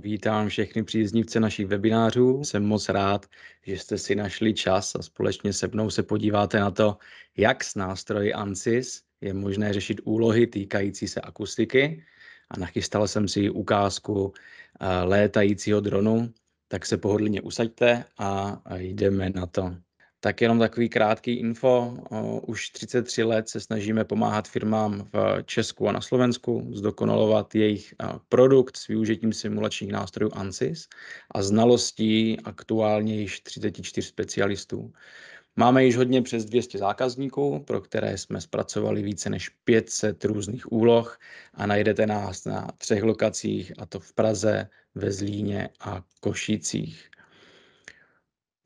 Vítám všechny příznivce našich webinářů. Jsem moc rád, že jste si našli čas a společně se mnou se podíváte na to, jak s nástroji ANSYS je možné řešit úlohy týkající se akustiky. A nachystal jsem si ukázku eh, létajícího dronu, tak se pohodlně usaďte a eh, jdeme na to. Tak jenom takový krátký info. Už 33 let se snažíme pomáhat firmám v Česku a na Slovensku zdokonalovat jejich produkt s využitím simulačních nástrojů ANSYS a znalostí aktuálně již 34 specialistů. Máme již hodně přes 200 zákazníků, pro které jsme zpracovali více než 500 různých úloh a najdete nás na třech lokacích, a to v Praze, ve Zlíně a Košicích.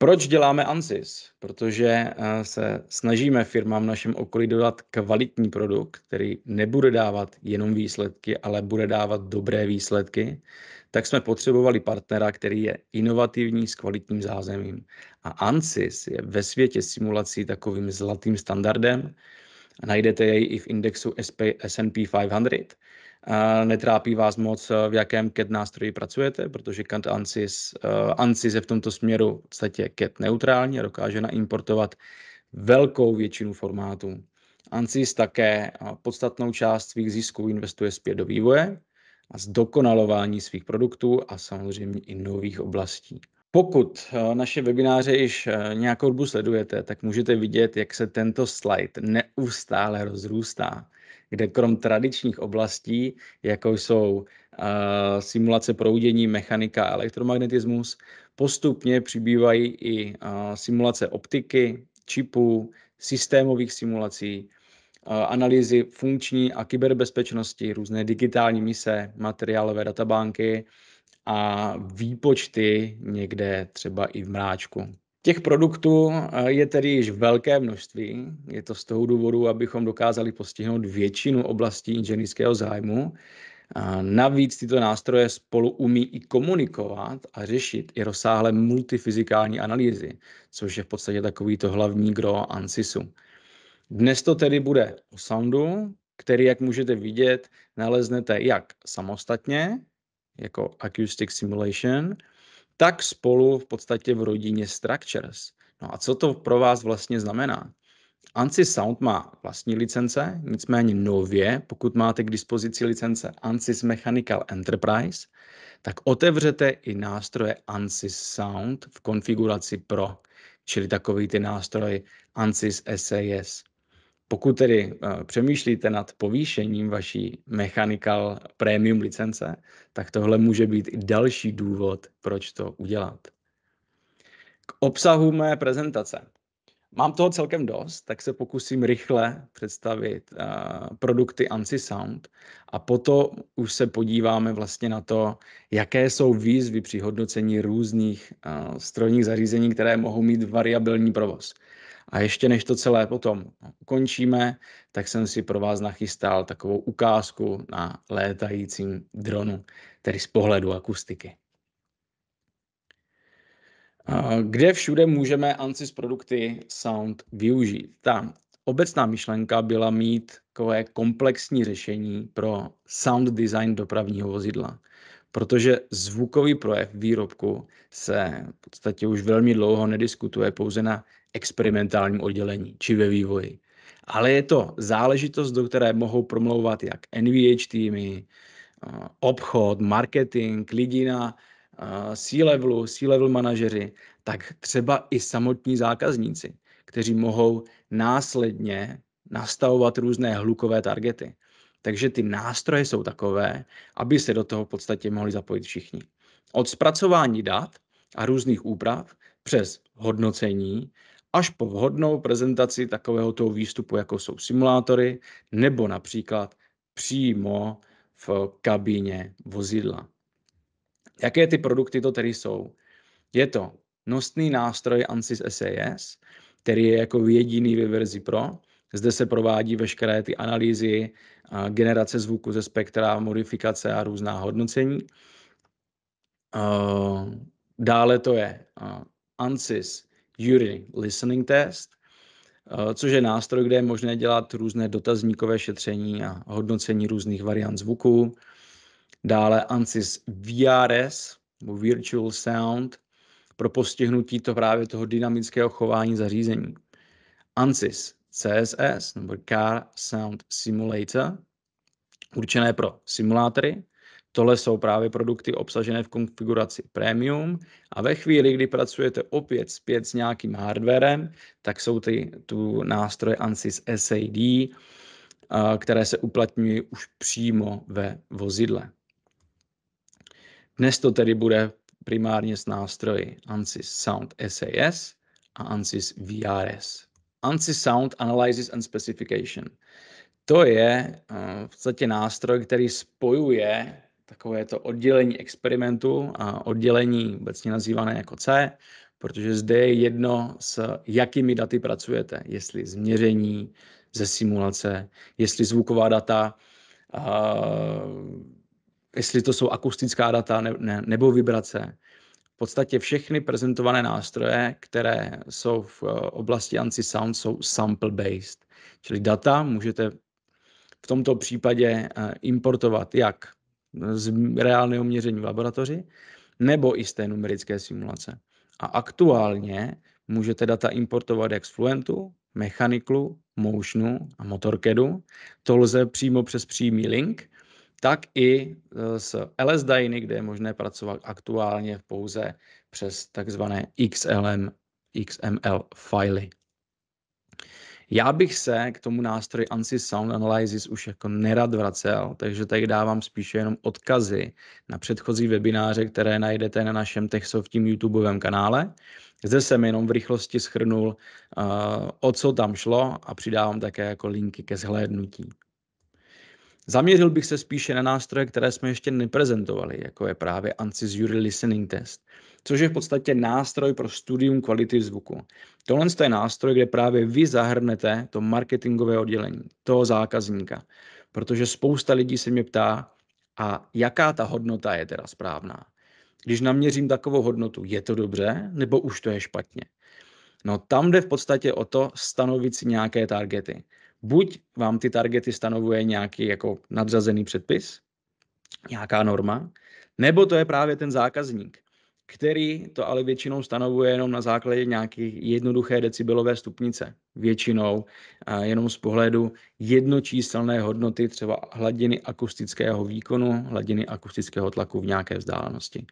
Proč děláme ANSYS? Protože eh, se snažíme firmám v našem okolí dodat kvalitní produkt, který nebude dávat jenom výsledky, ale bude dávat dobré výsledky. Tak jsme potřebovali partnera, který je inovativní s kvalitním zázemím. A ANSYS je ve světě simulací takovým zlatým standardem. Najdete jej i v indexu SP, S&P 500 Netrápí vás moc, eh, v jakém CAD nástroji pracujete, protože CAD ANSYS, eh, ANSYS je v tomto směru v podstatě CAD neutrální a dokáže naimportovat velkou většinu formátů. ANSYS také eh, podstatnou část svých zisků investuje zpět do vývoje a zdokonalování svých produktů a samozřejmě i nových oblastí. Pokud naše webináře již nějakou dobu sledujete, tak můžete vidět, jak se tento slide neustále rozrůstá kde krom tradičních oblastí, jako jsou simulace proudění, mechanika a elektromagnetismus, postupně přibývají i simulace optiky, čipů, systémových simulací, analýzy funkční a kyberbezpečnosti, různé digitální mise, materiálové databánky a výpočty někde třeba i v mráčku. Těch produktů eh, je tedy již velké množství. Je to z toho důvodu, abychom dokázali postihnout většinu oblastí inženýrského zájmu. A navíc tyto nástroje spolu umí i komunikovat a řešit i rozsáhlé multifyzikální analýzy, což je v podstatě takový to hlavní gro ANSYSu. Dnes to tedy bude o soundu, který, jak můžete vidět, naleznete jak samostatně, jako Acoustic Simulation, tak spolu v podstatě v rodině Structures. No a co to pro vás vlastně znamená? ANSI Sound má vlastní licence, nicméně nově, pokud máte k dispozici licence ANSYS Mechanical Enterprise, tak otevřete i nástroje ANSYS Sound v konfiguraci Pro, čili takový ty nástroj ANSYS SAS. Pokud tedy eh, přemýšlíte nad povýšením vaší Mechanical Premium licence, tak tohle může být i další důvod, proč to udělat. K obsahu mé prezentace. Mám toho celkem dost, tak se pokusím rychle představit uh, produkty ANSI Sound a potom už se podíváme vlastně na to, jaké jsou výzvy při hodnocení různých uh, strojních zařízení, které mohou mít variabilní provoz. A ještě než to celé potom ukončíme, tak jsem si pro vás nachystal takovou ukázku na létajícím dronu, tedy z pohledu akustiky. Kde všude můžeme ANSYS produkty Sound využít? Ta obecná myšlenka byla mít takové komplexní řešení pro sound design dopravního vozidla, protože zvukový projev výrobku se v podstatě už velmi dlouho nediskutuje pouze na experimentálním oddělení či ve vývoji. Ale je to záležitost, do které mohou promlouvat jak NVH týmy, obchod, marketing, lidi na C-levelu, C-level manažeři, tak třeba i samotní zákazníci, kteří mohou následně nastavovat různé hlukové targety. Takže ty nástroje jsou takové, aby se do toho v podstatě mohli zapojit všichni. Od zpracování dat a různých úprav přes hodnocení, až po vhodnou prezentaci takového toho výstupu, jako jsou simulátory, nebo například přímo v kabíně vozidla. Jaké ty produkty to tedy jsou? Je to nosný nástroj ANSYS SAS, který je jako jediný ve verzi Pro. Zde se provádí veškeré ty analýzy, generace zvuku ze spektra, modifikace a různá hodnocení. Ehm, dále to je eh, ANSYS jury listening test, eh, což je nástroj, kde je možné dělat různé dotazníkové šetření a hodnocení různých variant zvuku. Dále ANSYS VRS, Virtual Sound, pro postihnutí to právě toho dynamického chování zařízení. ANSYS CSS nebo Car Sound Simulator, určené pro simulátory, Tohle jsou právě produkty obsažené v konfiguraci Premium a ve chvíli, kdy pracujete opět zpět s nějakým hardwarem, tak jsou ty tu nástroje ANSYS SAD, které se uplatňují už přímo ve vozidle. Dnes to tedy bude primárně s nástroji ANSYS Sound SAS a ANSYS VRS. ANSYS Sound Analysis and Specification. To je v podstatě nástroj, který spojuje takové to oddělení experimentu a oddělení obecně nazývané jako C, protože zde je jedno, s jakými daty pracujete, jestli změření, ze simulace, jestli zvuková data, uh, jestli to jsou akustická data ne, ne, nebo vibrace. V podstatě všechny prezentované nástroje, které jsou v e, oblasti ANSI Sound, jsou sample-based. Čili data můžete v tomto případě e, importovat jak z reálného měření v laboratoři, nebo i z té numerické simulace. A aktuálně můžete data importovat jak z Fluentu, Mechaniklu, Motionu a Motorcadu. To lze přímo přes přímý link, tak i z e, LSDiny, kde je možné pracovat aktuálně pouze přes takzvané XML XML fily. Já bych se k tomu nástroji ANSI Sound Analysis už jako nerad vracel, takže tady dávám spíše jenom odkazy na předchozí webináře, které najdete na našem Techsoftím YouTubeovém kanále. Zde jsem jenom v rychlosti schrnul, uh, o co tam šlo a přidávám také jako linky ke zhlédnutí. Zaměřil bych se spíše na nástroje, které jsme ještě neprezentovali, jako je právě ANSYS Jury Listening Test což je v podstatě nástroj pro studium kvality zvuku. Tohle je nástroj, kde právě vy zahrnete to marketingové oddělení, toho zákazníka, protože spousta lidí se mě ptá, a jaká ta hodnota je teda správná? Když naměřím takovou hodnotu, je to dobře nebo už to je špatně? No tam jde v podstatě o to stanovit si nějaké targety. Buď vám ty targety stanovuje nějaký jako nadřazený předpis, nějaká norma, nebo to je právě ten zákazník který to ale většinou stanovuje jenom na základě nějaké jednoduché decibelové stupnice. Většinou a jenom z pohledu jednočíselné hodnoty třeba hladiny akustického výkonu, hladiny akustického tlaku v nějaké vzdálenosti.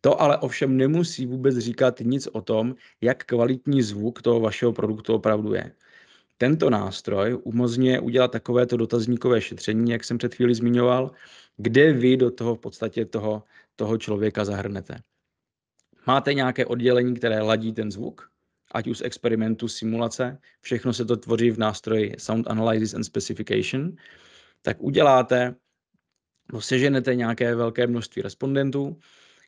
To ale ovšem nemusí vůbec říkat nic o tom, jak kvalitní zvuk toho vašeho produktu opravdu je. Tento nástroj umožňuje udělat takovéto dotazníkové šetření, jak jsem před chvíli zmiňoval, kde vy do toho v podstatě toho, toho člověka zahrnete. Máte nějaké oddělení, které ladí ten zvuk, ať už z experimentu, simulace, všechno se to tvoří v nástroji Sound Analysis and Specification, tak uděláte, no seženete nějaké velké množství respondentů,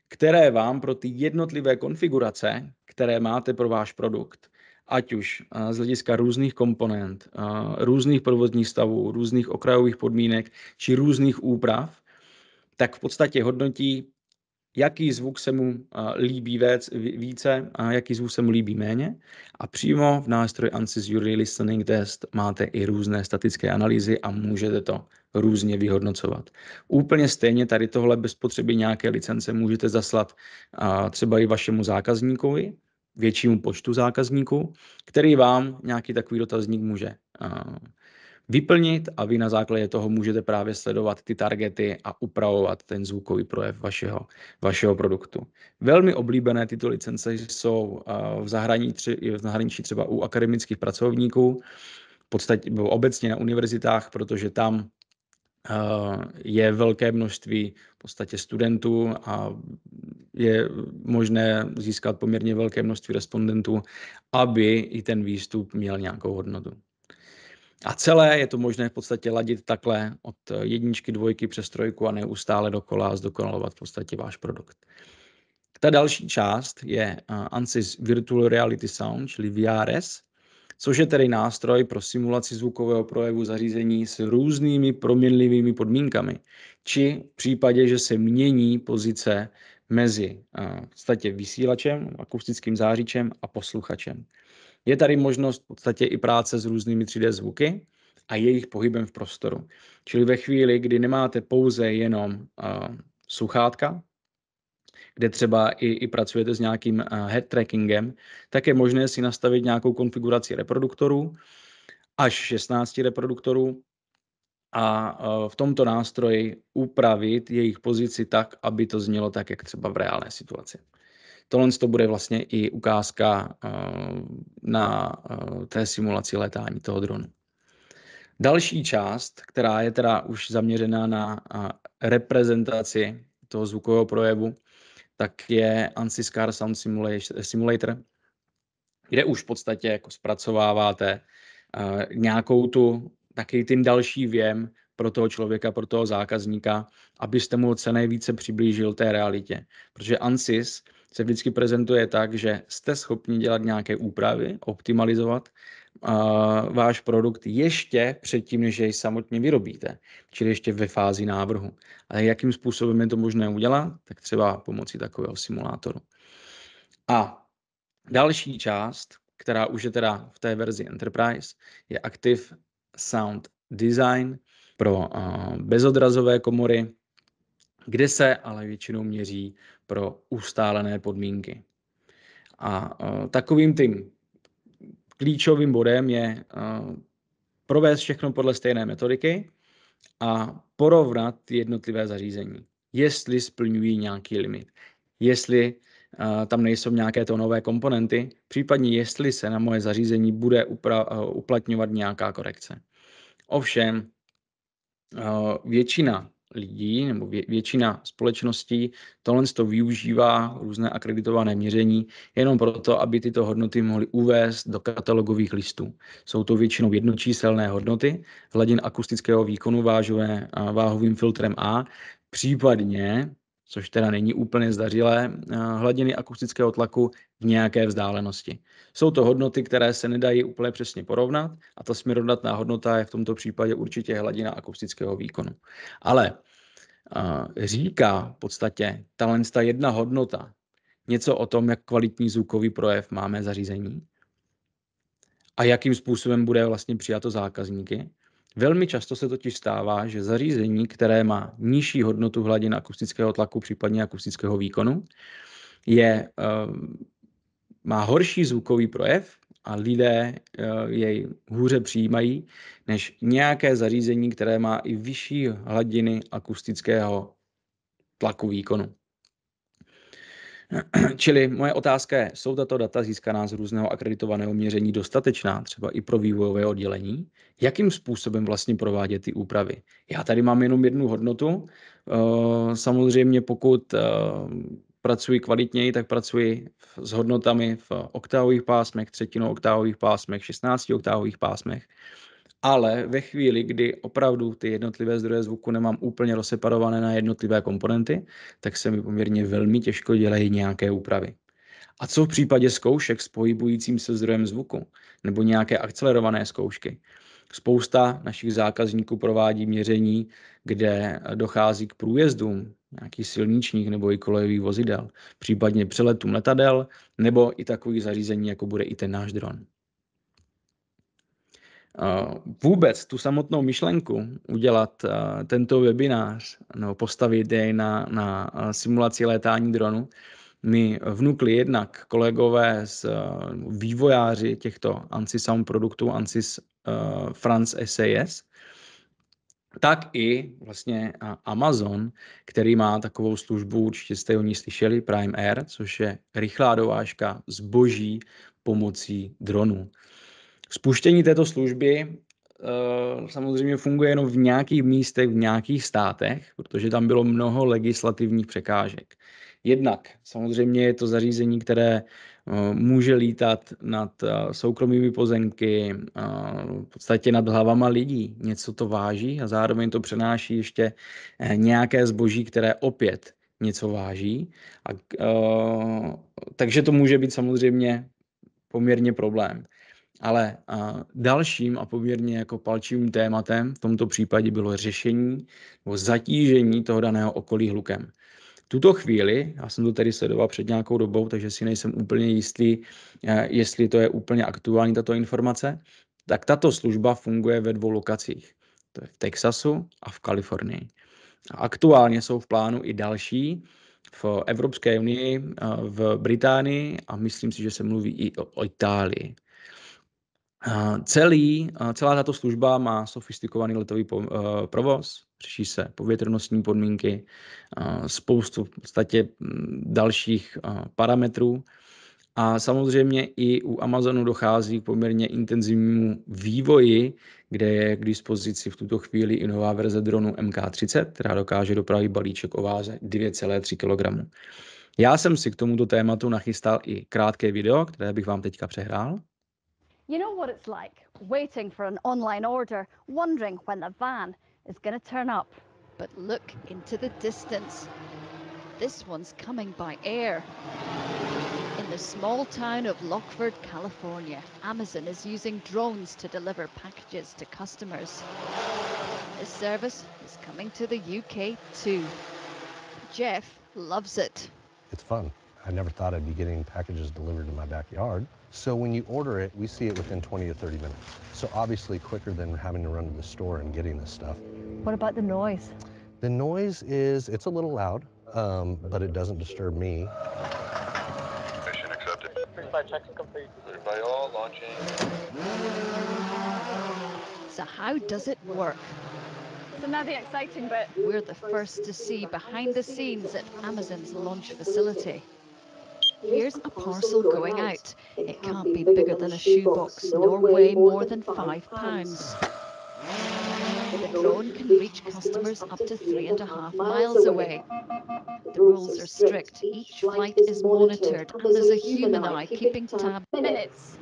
které vám pro ty jednotlivé konfigurace, které máte pro váš produkt, ať už eh, z hlediska různých komponent, eh, různých provozních stavů, různých okrajových podmínek či různých úprav, tak v podstatě hodnotí jaký zvuk se mu líbí věc, více a jaký zvuk se mu líbí méně. A přímo v nástroji ANSYS Jury Listening Test máte i různé statické analýzy a můžete to různě vyhodnocovat. Úplně stejně tady tohle bez potřeby nějaké licence můžete zaslat třeba i vašemu zákazníkovi, většímu počtu zákazníků, který vám nějaký takový dotazník může vyplnit a vy na základě toho můžete právě sledovat ty targety a upravovat ten zvukový projev vašeho, vašeho produktu. Velmi oblíbené tyto licence jsou eh, v zahraničí, v zahraničí třeba u akademických pracovníků, v podstatě obecně na univerzitách, protože tam eh, je velké množství v podstatě studentů a je možné získat poměrně velké množství respondentů, aby i ten výstup měl nějakou hodnotu a celé je to možné v podstatě ladit takhle od jedničky, dvojky přes trojku a neustále dokola a zdokonalovat v podstatě váš produkt. Ta další část je eh, ANSYS Virtual Reality Sound, čili VRS, což je tedy nástroj pro simulaci zvukového projevu zařízení s různými proměnlivými podmínkami, či v případě, že se mění pozice mezi eh, v podstatě vysílačem, akustickým zářičem a posluchačem. Je tady možnost v podstatě i práce s různými 3D zvuky a jejich pohybem v prostoru. Čili ve chvíli, kdy nemáte pouze jenom uh, sluchátka, kde třeba i, i pracujete s nějakým uh, head trackingem, tak je možné si nastavit nějakou konfiguraci reproduktorů, až 16 reproduktorů, a eh, v tomto nástroji upravit jejich pozici tak, aby to znělo tak, jak třeba v reálné situaci. Tohle to bude vlastně i ukázka eh, na eh, té simulaci letání toho dronu. Další část, která je teda už zaměřená na eh, reprezentaci toho zvukového projevu, tak je ANSYS Car Sound Simulator, kde už v podstatě jako zpracováváte nějakou tu, taky ten další věm pro toho člověka, pro toho zákazníka, abyste mu co nejvíce přiblížil té realitě. Protože ANSYS se vždycky prezentuje tak, že jste schopni dělat nějaké úpravy, optimalizovat uh, váš produkt ještě předtím, než jej samotně vyrobíte, čili ještě ve fázi návrhu. A jakým způsobem je to možné udělat? Tak třeba pomocí takového simulátoru. A další část, která už je teda v té verzi Enterprise, je Active Sound Design pro uh, bezodrazové komory, kde se ale většinou měří pro ustálené podmínky. A e, takovým tím klíčovým bodem je e, provést všechno podle stejné metodiky a porovnat jednotlivé zařízení, jestli splňují nějaký limit, jestli e, tam nejsou nějaké to nové komponenty, případně jestli se na moje zařízení bude upra- uplatňovat nějaká korekce. Ovšem, většina lidí nebo vě, většina společností tohle to využívá různé akreditované měření jenom proto, aby tyto hodnoty mohly uvést do katalogových listů. Jsou to většinou jednočíselné hodnoty, hladin akustického výkonu vážové váhovým filtrem A, případně což teda není úplně zdařilé, eh, hladiny akustického tlaku v nějaké vzdálenosti. Jsou to hodnoty, které se nedají úplně přesně porovnat a ta směrodatná hodnota je v tomto případě určitě hladina akustického výkonu. Ale eh, říká v podstatě tahle ta jedna hodnota něco o tom, jak kvalitní zvukový projev máme zařízení a jakým způsobem bude vlastně přijato zákazníky Velmi často se totiž stává, že zařízení, které má nižší hodnotu hladin akustického tlaku, případně akustického výkonu, je, eh, má horší zvukový projev a lidé eh, jej hůře přijímají než nějaké zařízení, které má i vyšší hladiny akustického tlaku výkonu. Čili moje otázka je, jsou tato data získaná z různého akreditovaného měření dostatečná třeba i pro vývojové oddělení? Jakým způsobem vlastně provádět ty úpravy? Já tady mám jenom jednu hodnotu. Eh, samozřejmě pokud eh, pracuji kvalitněji, tak pracuji s hodnotami v oktávových pásmech, oktávových pásmech, 16 oktávových pásmech ale ve chvíli, kdy opravdu ty jednotlivé zdroje zvuku nemám úplně rozseparované na jednotlivé komponenty, tak se mi poměrně velmi těžko dělají nějaké úpravy. A co v případě zkoušek s pohybujícím se zdrojem zvuku nebo nějaké akcelerované zkoušky? Spousta našich zákazníků provádí měření, kde dochází k průjezdům nějakých silničních nebo i kolejových vozidel, případně přeletům letadel nebo i takových zařízení, jako bude i ten náš dron. Eh, vůbec tu samotnou myšlenku udělat eh, tento webinář nebo postavit jej na, na eh, simulaci létání dronu, mi vnukli jednak kolegové z vývojáři těchto ANSI Sound produktů, ANSYS France SAS, tak i vlastně Amazon, který má takovou službu, určitě jste o ní slyšeli, Prime Air, což je rychlá dovážka zboží pomocí dronů. Spuštění této služby eh, samozřejmě funguje jenom v nějakých místech, v nějakých státech, protože tam bylo mnoho legislativních překážek. Jednak samozřejmě je to zařízení, které eh, může lítat nad eh, soukromými pozemky, v podstatě nad hlavama lidí. Něco to váží a zároveň to přenáší ještě nějaké zboží, které opět něco váží. A, takže to může být samozřejmě poměrně problém. Ale dalším a poměrně jako palčivým tématem v tomto případě bylo řešení nebo zatížení toho daného okolí hlukem. Tuto chvíli, já jsem to tady sledoval před nějakou dobou, takže si nejsem úplně jistý, e, jestli to je úplně aktuální tato informace, tak tato služba funguje ve dvou lokacích. To je v Texasu a v Kalifornii. A aktuálně jsou v plánu i další v Evropské unii, e, v Británii a myslím si, že se mluví i o Itálii. Celý, celá tato služba má sofistikovaný letový eh, provoz, řeší se povětrnostní podmínky, spoustu v podstatě mm, dalších parametrů. A samozřejmě i u Amazonu dochází k poměrně intenzivnímu vývoji, kde je k dispozici v tuto chvíli i nová verze dronu MK30, která dokáže dopravit balíček o váze 2,3 kg. Já jsem si k tomuto tématu nachystal i krátké video, které bych vám teďka přehrál. You know what it's like waiting for an online order, wondering when the van is going to turn up. But look into the distance. This one's coming by air. In the small town of Lockford, California, Amazon is using drones to deliver packages to customers. This service is coming to the UK too. Jeff loves it. It's fun. I never thought I'd be getting packages delivered to my backyard. So when you order it, we see it within 20 to 30 minutes. So obviously quicker than having to run to the store and getting this stuff. What about the noise? The noise is, it's a little loud, um, but it doesn't disturb me. Mission accepted. Pre-flight checks complete. By all, launching. So how does it work? So now the exciting bit. We're the first to see behind the scenes at Amazon's launch facility. Here's a parcel going out. It can't be bigger than a shoebox, nor weigh more than five pounds. The drone can reach customers up to three and a half miles away. The rules are strict. Each flight is monitored, and there's a human eye keeping tab minutes.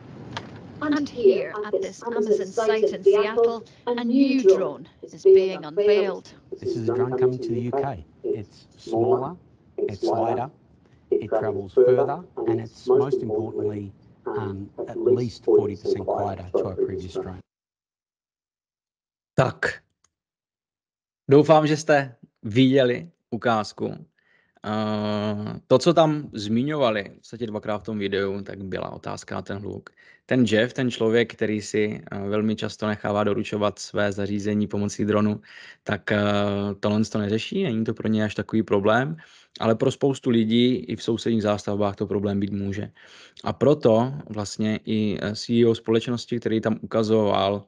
And here at this Amazon site in Seattle, a new drone is being unveiled. This is a drone coming to the UK. It's smaller, it's lighter, it travels further, and it's most importantly um, um at least 40% quieter to our previous strain. Tak, doufám, že jste viděli ukázku Eh, to, co tam zmiňovali v podstatě dvakrát v tom videu, tak byla otázka na ten hluk. Ten Jeff, ten člověk, který si eh, velmi často nechává doručovat své zařízení pomocí dronu, tak to eh, tohle to neřeší, není to pro ně až takový problém, ale pro spoustu lidí i v sousedních zástavbách to problém být může. A proto vlastně i CEO společnosti, který tam ukazoval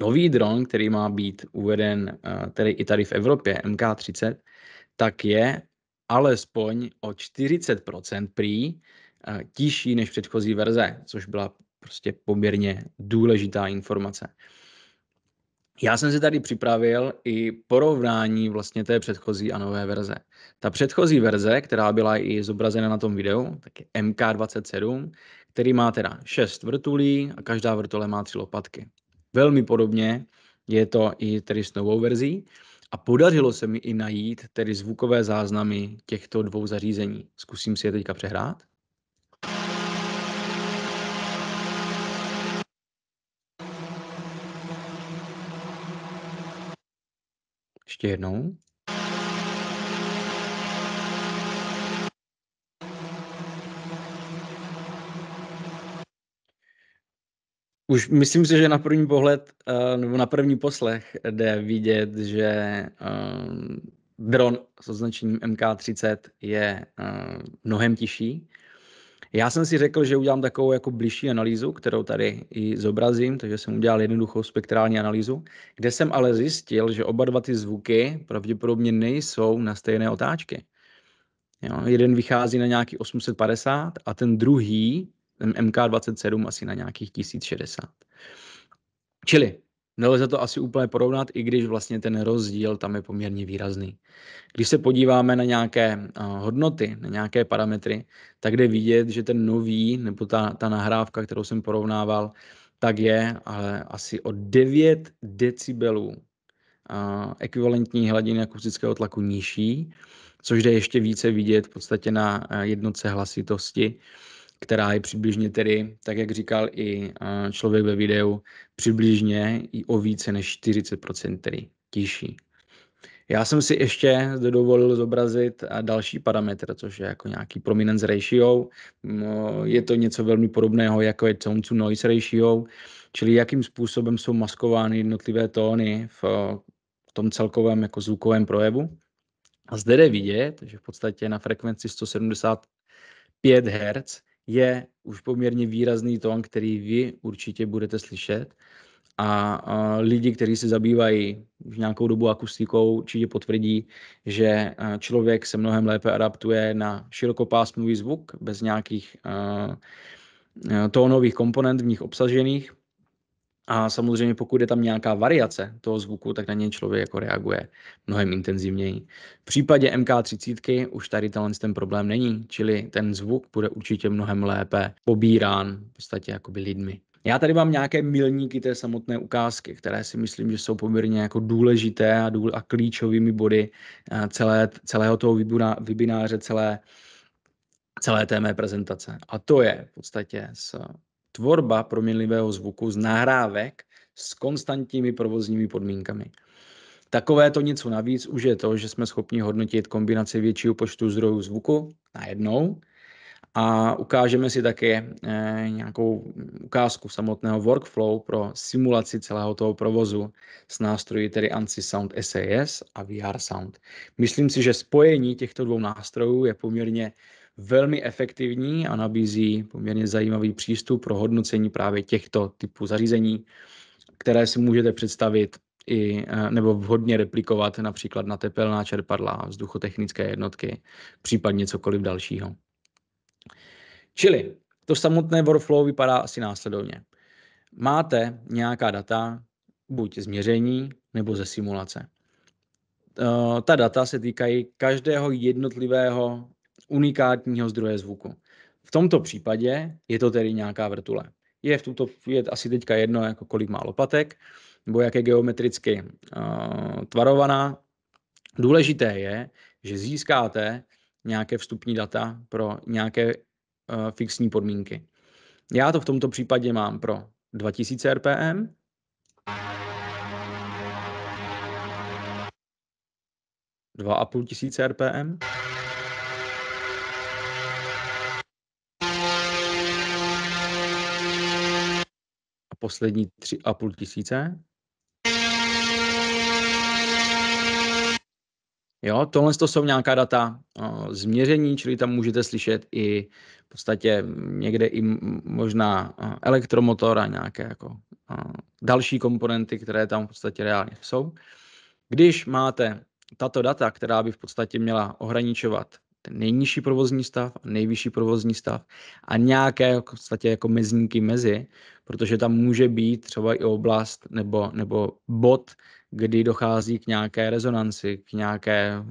nový dron, který má být uveden tedy i tady v Evropě, MK30, tak je alespoň o 40% prý eh, tižší než předchozí verze, což byla prostě poměrně důležitá informace. Já jsem si tady připravil i porovnání vlastně té předchozí a nové verze. Ta předchozí verze, která byla i zobrazena na tom videu, tak je MK27, který má teda 6 vrtulí a každá vrtule má 3 lopatky. Velmi podobně je to i tedy s novou verzí. A podařilo se mi i najít tedy zvukové záznamy těchto dvou zařízení. Zkusím si je teďka přehrát. Ještě jednou. Už myslím si, že na první pohled, eh, nebo na první poslech jde vidět, že eh, dron s označením MK30 je eh, mnohem těžší. Já jsem si řekl, že udělám takovou jako blížší analýzu, kterou tady i zobrazím, takže jsem udělal jednoduchou spektrální analýzu, kde jsem ale zjistil, že oba dva ty zvuky pravděpodobně nejsou na stejné otáčky. Jo, jeden vychází na nějaký 850 a ten druhý MK27 asi na nějakých 1060. Čili Nelze to asi úplně porovnat, i když vlastně ten rozdíl tam je poměrně výrazný. Když se podíváme na nějaké eh, hodnoty, na nějaké parametry, tak jde vidět, že ten nový, nebo ta, ta nahrávka, kterou jsem porovnával, tak je ale asi o 9 decibelů eh, ekvivalentní hladiny akustického tlaku nižší, což jde ještě více vidět v podstatě na eh, jednotce hlasitosti která je přibližně tedy, tak jak říkal i člověk ve videu, přibližně i o více než 40% tedy těžší. Já jsem si ještě dovolil zobrazit další parametr, což je jako nějaký prominence ratio. Je to něco velmi podobného, jako je tone to noise ratio, čili jakým způsobem jsou maskovány jednotlivé tóny v tom celkovém jako zvukovém projevu. A zde jde vidět, že v podstatě na frekvenci 175 Hz je už poměrně výrazný tón, který vy určitě budete slyšet. A, a lidi, kteří se zabývají už nějakou dobu akustikou, určitě potvrdí, že člověk se mnohem lépe adaptuje na širokopásmový zvuk bez nějakých a, tónových komponent v nich obsažených a samozřejmě pokud je tam nějaká variace toho zvuku, tak na něj člověk jako reaguje mnohem intenzivněji. V případě MK30 už tady tenhle ten problém není, čili ten zvuk bude určitě mnohem lépe pobírán v podstatě jakoby lidmi. Já tady mám nějaké milníky té samotné ukázky, které si myslím, že jsou poměrně jako důležité a, důle, a klíčovými body eh, celé, celého toho webináře, celé, celé té mé prezentace. A to je v podstatě z tvorba proměnlivého zvuku z nahrávek s konstantními provozními podmínkami. Takové to něco navíc už je to, že jsme schopni hodnotit kombinaci většího počtu zdrojů zvuku najednou a ukážeme si také eh, nějakou ukázku samotného workflow pro simulaci celého toho provozu s nástroji tedy ANSI Sound SAS a VR Sound. Myslím si, že spojení těchto dvou nástrojů je poměrně velmi efektivní a nabízí poměrně zajímavý přístup pro hodnocení právě těchto typů zařízení, které si můžete představit i, eh, nebo vhodně replikovat například na tepelná čerpadla, vzduchotechnické jednotky, případně cokoliv dalšího. Čili to samotné workflow vypadá asi následovně. Máte nějaká data, buď z měření nebo ze simulace. Eh, ta data se týkají každého jednotlivého unikátního zdroje zvuku. V tomto případě je to tedy nějaká vrtule. Je v tuto je asi teďka jedno, jako kolik má lopatek, nebo jak je geometricky uh, tvarovaná. Důležité je, že získáte nějaké vstupní data pro nějaké uh, fixní podmínky. Já to v tomto případě mám pro 2000 RPM. Dva a půl tisíce RPM. poslední tři a půl tisíce. Jo, tohle to jsou nějaká data uh, změření, čili tam můžete slyšet i v podstatě někde i možná elektromotor a nějaké jako další komponenty, které tam v podstatě reálně jsou. Když máte tato data, která by v podstatě měla ohraničovat ten nejnižší provozní stav a nejvyšší provozní stav a nějaké jako v podstatě jako mezníky mezi, protože tam může být třeba i oblast nebo, nebo bod, kdy dochází k nějaké rezonanci, k nějaké,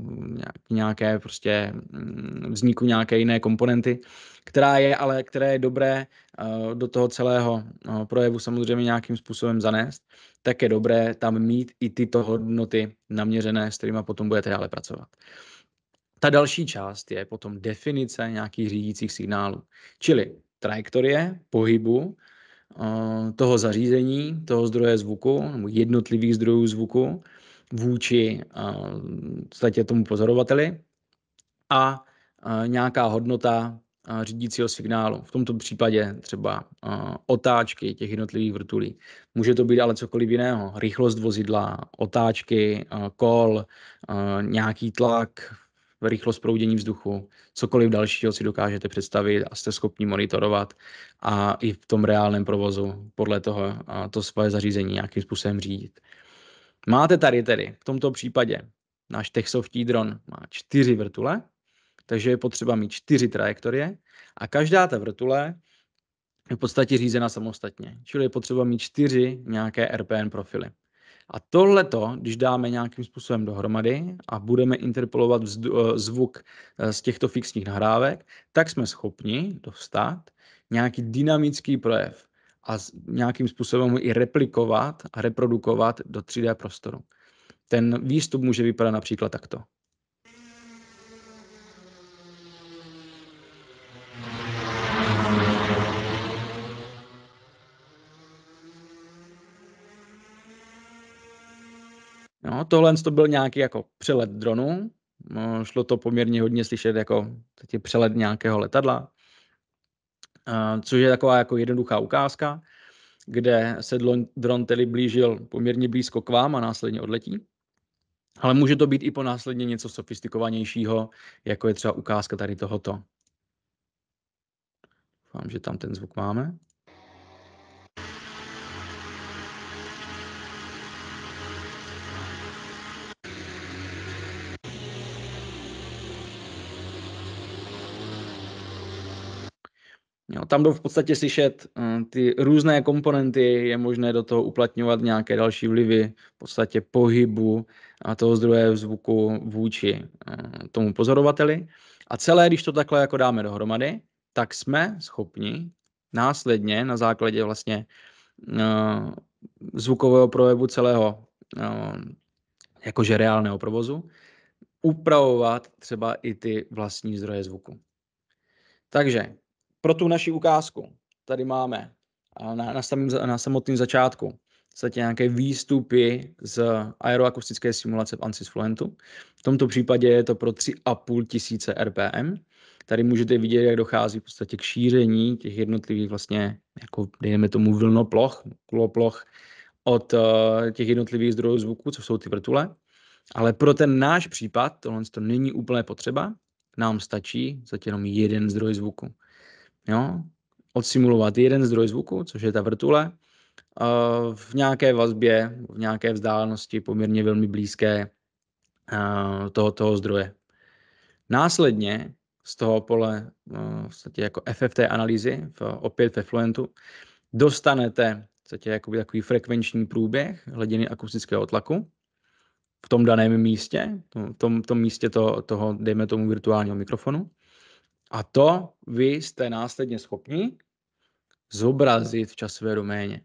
k nějaké prostě mm, vzniku nějaké jiné komponenty, která je ale, které je dobré eh, do toho celého eh, projevu samozřejmě nějakým způsobem zanést, tak je dobré tam mít i tyto hodnoty naměřené, s kterými potom budete dále pracovat. Ta další část je potom definice nějakých řídících signálů, čili trajektorie pohybu eh, toho zařízení, toho zdroje zvuku, nebo jednotlivých zdrojů zvuku vůči eh, v tomu pozorovateli a eh, nějaká hodnota řídícího signálu. V tomto případě třeba otáčky těch jednotlivých vrtulí. Může to být ale cokoliv jiného. Rychlost vozidla, otáčky, kol, nějaký tlak, rychlost proudění vzduchu, cokoliv dalšího si dokážete představit a jste schopni monitorovat a i v tom reálném provozu podle toho to svoje zařízení nějakým způsobem řídit. Máte tady tedy v tomto případě náš Techsoftí dron má čtyři vrtule, takže je potřeba mít čtyři trajektorie a každá ta vrtule je v podstatě řízena samostatně, čili je potřeba mít čtyři nějaké RPN profily. A tohleto, když dáme nějakým způsobem dohromady a budeme interpolovat eh, zvuk eh, z těchto fixních nahrávek, tak jsme schopni dostat nějaký dynamický projev a nějakým způsobem ho i replikovat a reprodukovat do 3D prostoru. Ten výstup může vypadat například takto. No, tohle to byl nějaký jako přelet dronu, no, šlo to poměrně hodně slyšet jako přelet nějakého letadla, A, což je taková jako jednoduchá ukázka, kde se dron tedy blížil poměrně blízko k vám a následně odletí. Ale může to být i po následně něco sofistikovanějšího, jako je třeba ukázka tady tohoto. Doufám, že tam ten zvuk máme. Jo, tam jdou v podstatě slyšet eh, ty různé komponenty, je možné do toho uplatňovat nějaké další vlivy, v podstatě pohybu a toho zdroje zvuku vůči eh, tomu pozorovateli. A celé, když to takhle jako dáme dohromady, tak jsme schopni následně na základě vlastně eh, zvukového projevu celého jakože reálného provozu, upravovat třeba i ty vlastní zdroje zvuku. Takže pro tu naši ukázku tady máme na, na, samým, na samotném začátku vlastně nějaké výstupy z aeroakustické simulace v ANSYS Fluentu. V tomto případě je to pro 3,5 tisíce RPM. Tady můžete vidět, jak dochází v podstatě k šíření těch jednotlivých vlastně, jako dejme tomu vlnoploch, kuloploch od uh, těch jednotlivých zdrojů zvuku, co jsou ty vrtule. Ale pro ten náš případ tohle to není úplně potřeba. Nám stačí zatím jenom jeden zdroj zvuku jo? odsimulovat jeden zdroj zvuku, což je ta vrtule, v nějaké vazbě, v nějaké vzdálenosti poměrně velmi blízké toho, toho zdroje. Následně z toho pole vlastně jako FFT analýzy, v, opět ve Fluentu, dostanete vlastně jako takový frekvenční průběh hladiny akustického tlaku v tom daném místě, v tom, tom místě to, toho, dejme tomu, virtuálního mikrofonu. A to vy jste následně schopni zobrazit v časové doméně.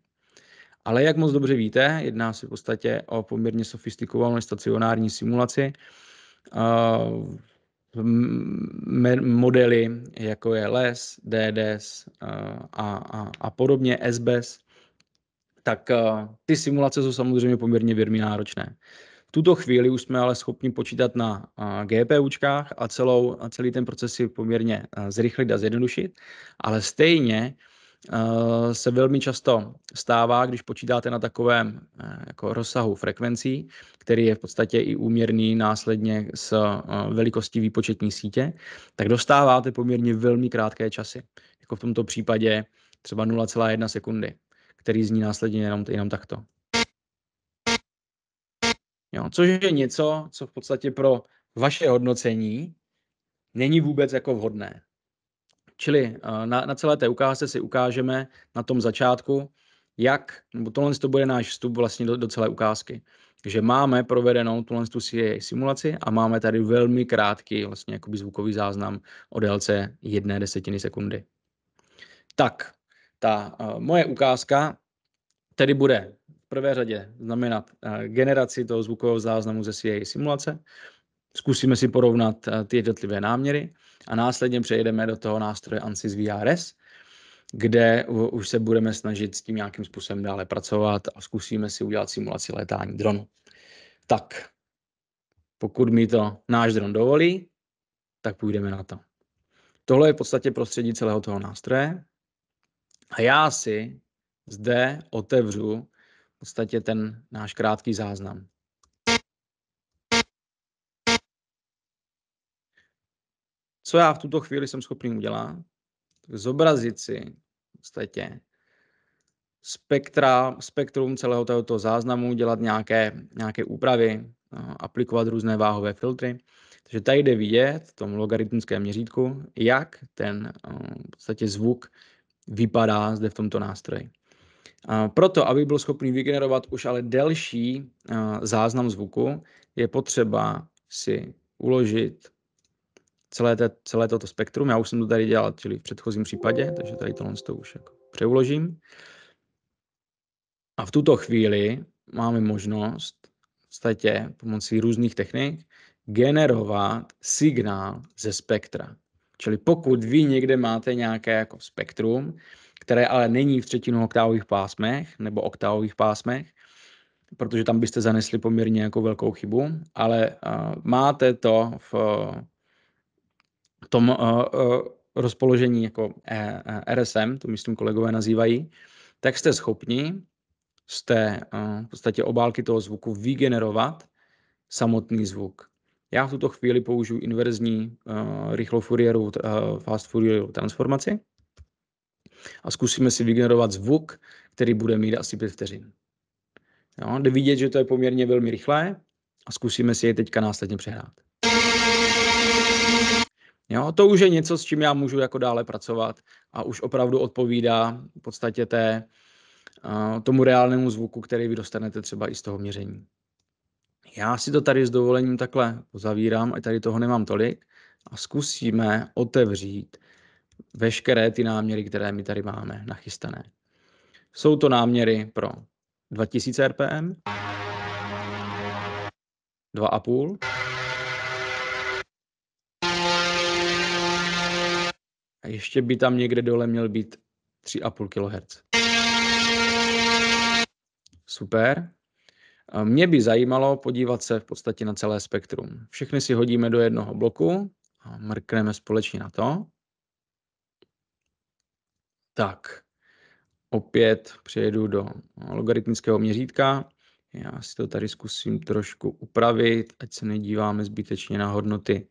Ale jak moc dobře víte, jedná se v podstatě o poměrně sofistikovanou stacionární simulaci. Uh, modely, jako je LES, DDS uh, a, a, a podobně, SBS, tak uh, ty simulace jsou samozřejmě poměrně věrmi náročné tuto chvíli už jsme ale schopni počítat na GPUčkách a, celou, a celý ten proces si poměrně zrychlit a zjednodušit, ale stejně se velmi často stává, když počítáte na takovém jako rozsahu frekvencí, který je v podstatě i úměrný následně s velikostí výpočetní sítě, tak dostáváte poměrně velmi krátké časy, jako v tomto případě třeba 0,1 sekundy, který zní následně jenom, jenom takto. Jo, což je něco, co v podstatě pro vaše hodnocení není vůbec jako vhodné. Čili eh, na, na celé té ukázce si ukážeme na tom začátku, jak, nebo tohle to bude náš vstup vlastně do, do celé ukázky. Takže máme provedenou tuhle tu simulaci a máme tady velmi krátký vlastně jakoby zvukový záznam o délce jedné desetiny sekundy. Tak, ta uh, moje ukázka tedy bude prvé řadě znamenat eh, generaci toho zvukového záznamu ze své simulace. Zkusíme si porovnat eh, ty jednotlivé náměry a následně přejdeme do toho nástroje ANSYS VRS, kde už se budeme snažit s tím nějakým způsobem dále pracovat a zkusíme si udělat simulaci letání dronu. Tak, pokud mi to náš dron dovolí, tak půjdeme na to. Tohle je v podstatě prostředí celého toho nástroje. A já si zde otevřu podstatě ten náš krátký záznam. Co já v tuto chvíli jsem schopný udělat? Zobrazit si v podstatě spektra, spektrum celého tohoto záznamu, dělat nějaké, nějaké úpravy, no, aplikovat různé váhové filtry. Takže tady jde vidět v tom logaritmickém měřítku, jak ten no, v podstatě zvuk vypadá zde v tomto nástroji. Proto, aby byl schopný vygenerovat už ale delší záznam zvuku, je potřeba si uložit celé, té, celé toto spektrum. Já už jsem to tady dělal, čili v předchozím případě, takže tady tohle to už jako přeuložím. A v tuto chvíli máme možnost v podstatě pomocí různých technik generovat signál ze spektra. Čili pokud vy někde máte nějaké jako spektrum, které ale není v třetinu oktávových pásmech nebo oktávových pásmech, protože tam byste zanesli poměrně jako velkou chybu, ale uh, máte to v uh, tom uh, uh, rozpoložení jako uh, RSM, to myslím kolegové nazývají, tak jste schopni z té uh, v podstatě obálky toho zvuku vygenerovat samotný zvuk. Já v tuto chvíli použiju inverzní uh, eh, rychlou Fourierovou uh, eh, fast Fourierovou transformaci a zkusíme si vygenerovat zvuk, který bude mít asi 5 vteřin. Jo, jde vidět, že to je poměrně velmi rychlé a zkusíme si je teďka následně přehrát. Jo, to už je něco, s čím já můžu jako dále pracovat a už opravdu odpovídá v podstatě té, uh, tomu reálnému zvuku, který vy dostanete třeba i z toho měření. Já si to tady s dovolením takhle pozavírám, a tady toho nemám tolik, a zkusíme otevřít veškeré ty náměry, které my tady máme nachystané. Jsou to náměry pro 2000 RPM, 2,5, a ještě by tam někde dole měl být 3,5 kHz. Super. Mě by zajímalo podívat se v podstatě na celé spektrum. Všechny si hodíme do jednoho bloku a mrkneme společně na to. Tak, opět přejedu do logaritmického měřítka. Já si to tady zkusím trošku upravit, ať se nedíváme zbytečně na hodnoty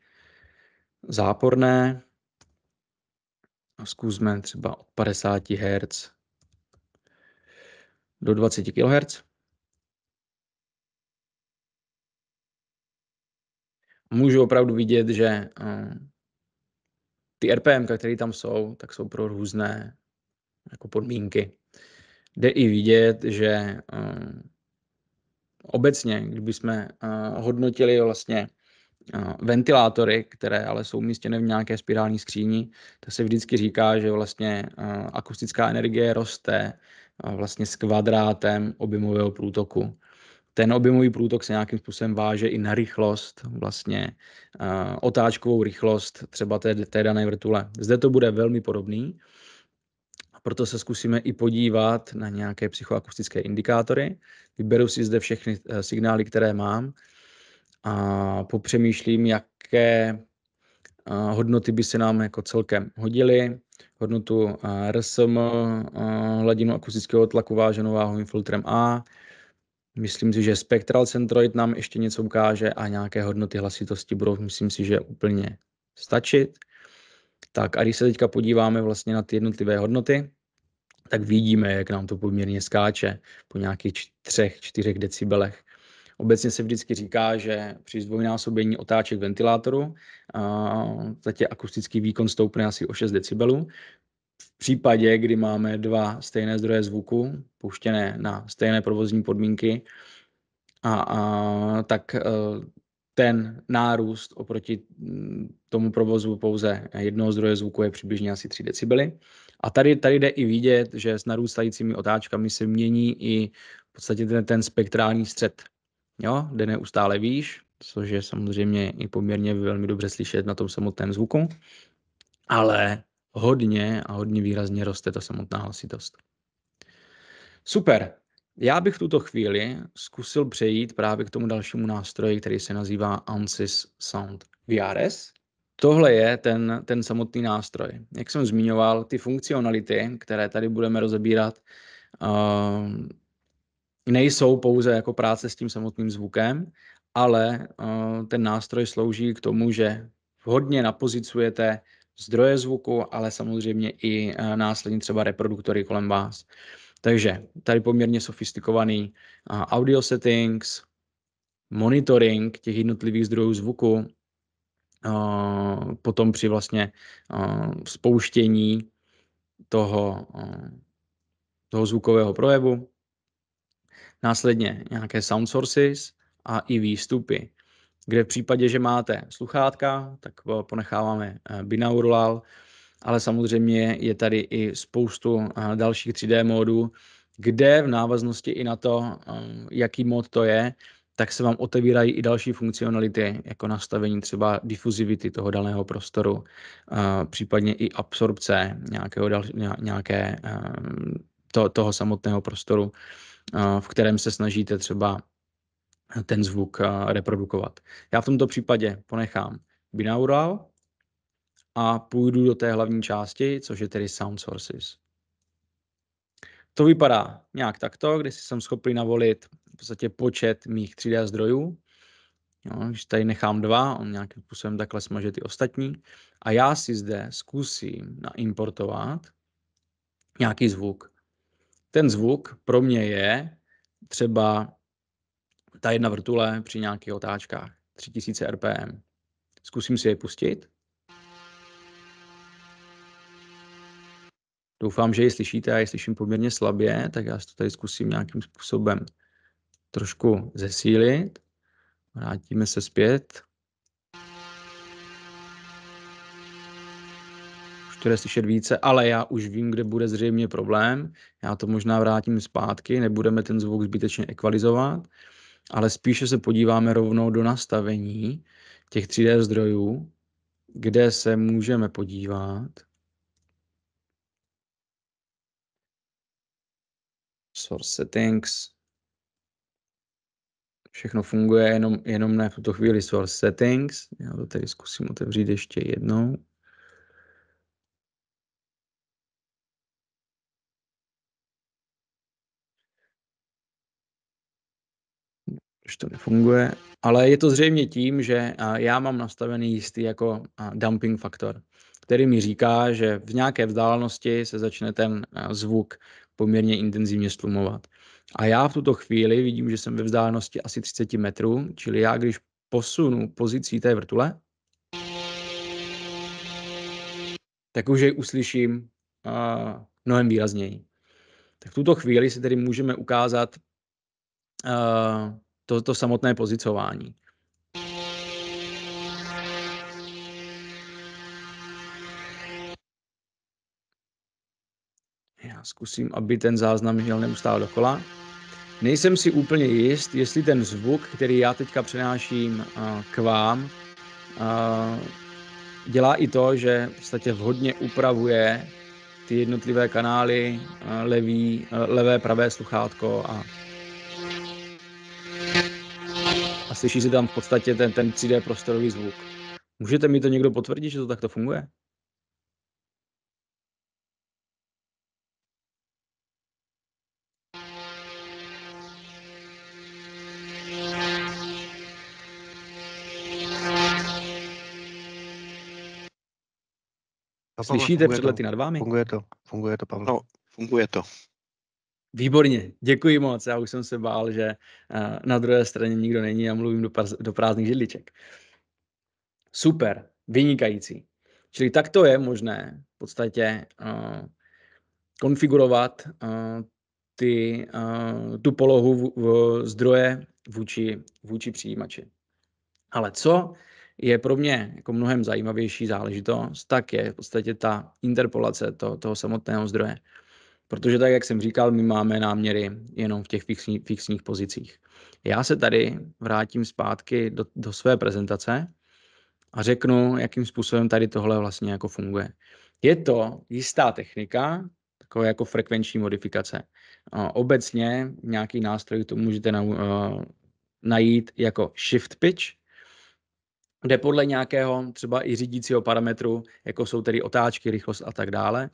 záporné. A zkusme třeba od 50 Hz do 20 kHz. můžu opravdu vidět, že eh, ty RPM, které tam jsou, tak jsou pro různé jako podmínky. Jde i vidět, že eh, obecně, kdybychom eh, hodnotili vlastně ventilátory, které ale jsou umístěny v nějaké spirální skříni, tak se vždycky říká, že vlastně akustická energie roste vlastně s kvadrátem objemového průtoku ten objemový průtok se nějakým způsobem váže i na rychlost, vlastně uh, otáčkovou rychlost třeba té, té dané vrtule. Zde to bude velmi podobný, proto se zkusíme i podívat na nějaké psychoakustické indikátory. Vyberu si zde všechny uh, signály, které mám a popřemýšlím, jaké uh, hodnoty by se nám jako celkem hodily. Hodnotu uh, eh, RSM, hladinu akustického tlaku váženou váhovým filtrem A, Myslím si, že spektral centroid nám ještě něco ukáže a nějaké hodnoty hlasitosti budou, myslím si, že úplně stačit. Tak a když se teďka podíváme vlastně na ty jednotlivé hodnoty, tak vidíme, jak nám to poměrně skáče po nějakých třech čtyřech decibelech. Obecně se vždycky říká, že při zdvojnásobení otáček ventilátoru a, tě akustický výkon stoupne asi o 6 decibelů, případě, kdy máme dva stejné zdroje zvuku, puštěné na stejné provozní podmínky, a, a tak e, ten nárůst oproti mm, tomu provozu pouze jednoho zdroje zvuku je přibližně asi 3 decibely. A tady, tady jde i vidět, že s narůstajícími otáčkami se mění i v podstatě ten, ten spektrální střed. Jo, jde neustále výš, což je samozřejmě i poměrně velmi dobře slyšet na tom samotném zvuku, ale hodně a hodně výrazně roste ta samotná hlasitost. Super. Já bych v tuto chvíli zkusil přejít právě k tomu dalšímu nástroji, který se nazývá ANSYS Sound VRS. Tohle je ten, ten samotný nástroj. Jak jsem zmiňoval, ty funkcionality, které tady budeme rozebírat, uh, nejsou pouze jako práce s tím samotným zvukem, ale uh, ten nástroj slouží k tomu, že vhodně napozicujete zdroje zvuku, ale samozřejmě i eh, následně třeba reproduktory kolem vás. Takže tady poměrně sofistikovaný eh, audio settings, monitoring těch jednotlivých zdrojů zvuku, eh, potom při vlastně spouštění toho, toho zvukového projevu, následně nějaké sound sources a i výstupy kde v případě, že máte sluchátka, tak eh, ponecháváme eh, binaural, ale samozřejmě je tady i spoustu eh, dalších 3D módů, kde v návaznosti i na to, jaký mod to je, tak se vám otevírají i další funkcionality, jako nastavení třeba difuzivity toho daného prostoru, případně i absorpce nějakého dal, nějaké, to, toho samotného prostoru, v kterém se snažíte třeba ten zvuk eh, reprodukovat. Já v tomto případě ponechám binaural a půjdu do té hlavní části, což je tedy sound sources. To vypadá nějak takto, kde si jsem schopný navolit v podstatě počet mých 3D zdrojů. Jo, když tady nechám dva, on nějakým způsobem takhle smaže ty ostatní. A já si zde zkusím naimportovat nějaký zvuk. Ten zvuk pro mě je třeba ta jedna vrtule při nějakých otáčkách, 3000 RPM. Zkusím si je pustit. Doufám, že ji slyšíte, já ji slyším poměrně slabě, tak já to tady zkusím nějakým způsobem trošku zesílit. Vrátíme se zpět. Už to jde slyšet více, ale já už vím, kde bude zřejmě problém. Já to možná vrátím zpátky, nebudeme ten zvuk zbytečně ekvalizovat ale spíše se podíváme rovnou do nastavení těch 3D zdrojů, kde se můžeme podívat. Source settings. Všechno funguje, jenom, jenom ne v tuto chvíli source settings. Já to tady zkusím otevřít ještě jednou. už to nefunguje, ale je to zřejmě tím, že já mám nastavený jistý jako dumping faktor, který mi říká, že v nějaké vzdálenosti se začne ten zvuk poměrně intenzivně stlumovat. A já v tuto chvíli vidím, že jsem ve vzdálenosti asi 30 metrů, čili já když posunu pozici té vrtule, tak už jej uslyším uh, mnohem výrazněji. Tak v tuto chvíli si tedy můžeme ukázat uh, to, to samotné pozicování. Já zkusím, aby ten záznam jel neustále dokola. Nejsem si úplně jist, jestli ten zvuk, který já teďka přenáším eh, k vám, eh, dělá i to, že v podstatě vhodně upravuje ty jednotlivé kanály, eh, levý, levé, pravé sluchátko a slyší se tam v podstatě ten, ten 3D prostorový zvuk. Můžete mi to někdo potvrdit, že to takto funguje? Slyšíte před nad vámi? Funguje to, funguje to, Pavel. No, funguje to. Výborně, děkuji moc. Já už jsem se bál, že eh, na druhé straně nikdo není a mluvím do, prázdných židliček. Super, vynikající. Čili tak to je možné v podstatě eh, konfigurovat eh, ty, tu polohu v zdroje vůči, vůči přijímači. Ale co je pro mě jako mnohem zajímavější záležitost, tak je v podstatě ta interpolace to, toho samotného zdroje. Protože tak, jak jsem říkal, my máme náměry jenom v těch fixní, fixních pozicích. Já se tady vrátím zpátky do, do své prezentace a řeknu, jakým způsobem tady tohle vlastně jako funguje. Je to jistá technika, taková jako frekvenční modifikace. Obecně nějaký nástroj to můžete na, eh, najít jako shift pitch, kde podle nějakého třeba i řídícího parametru, jako jsou tedy otáčky, rychlost a tak dále,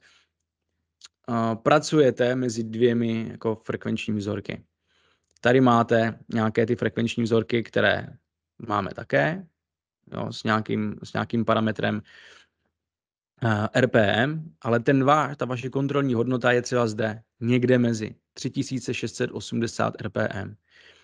Eh, pracujete mezi dvěmi jako frekvenční vzorky. Tady máte nějaké ty frekvenční vzorky, které máme také jo, s, nějakým, s nějakým parametrem uh, eh, RPM, ale ten vá, ta vaše kontrolní hodnota je třeba zde, někde mezi 3680 RPM.